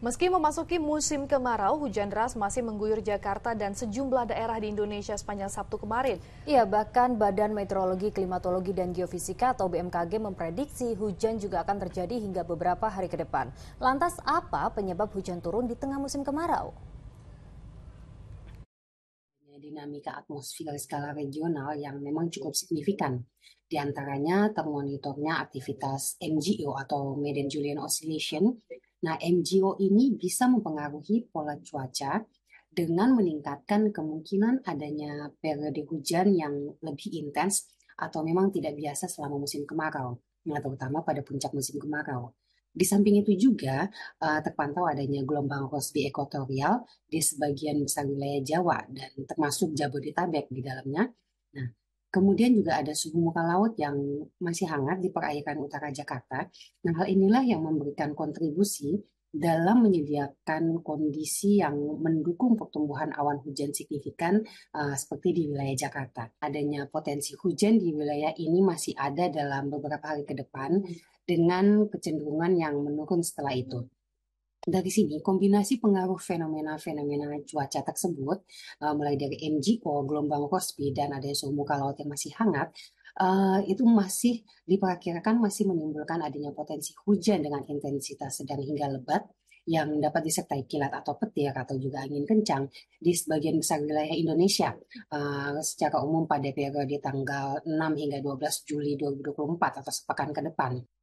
Meski memasuki musim kemarau, hujan deras masih mengguyur Jakarta dan sejumlah daerah di Indonesia sepanjang Sabtu kemarin. Iya, bahkan Badan Meteorologi, Klimatologi, dan Geofisika atau BMKG memprediksi hujan juga akan terjadi hingga beberapa hari ke depan. Lantas apa penyebab hujan turun di tengah musim kemarau? dinamika atmosfer skala regional yang memang cukup signifikan. Di antaranya termonitornya aktivitas MGO atau Median Julian Oscillation Nah, MGO ini bisa mempengaruhi pola cuaca dengan meningkatkan kemungkinan adanya periode hujan yang lebih intens atau memang tidak biasa selama musim kemarau, nah, terutama pada puncak musim kemarau. Di samping itu juga eh, terpantau adanya gelombang Rossby ekuatorial di sebagian besar wilayah Jawa dan termasuk Jabodetabek di dalamnya. Nah, Kemudian juga ada suhu muka laut yang masih hangat di perairan utara Jakarta. Nah, hal inilah yang memberikan kontribusi dalam menyediakan kondisi yang mendukung pertumbuhan awan hujan signifikan uh, seperti di wilayah Jakarta. Adanya potensi hujan di wilayah ini masih ada dalam beberapa hari ke depan hmm. dengan kecenderungan yang menurun setelah itu dari sini, kombinasi pengaruh fenomena-fenomena cuaca tersebut, uh, mulai dari MGO, gelombang Rossby, dan adanya suhu muka laut yang masih hangat, uh, itu masih diperkirakan masih menimbulkan adanya potensi hujan dengan intensitas sedang hingga lebat yang dapat disertai kilat atau petir atau juga angin kencang di sebagian besar wilayah Indonesia uh, secara umum pada periode tanggal 6 hingga 12 Juli 2024 atau sepekan ke depan.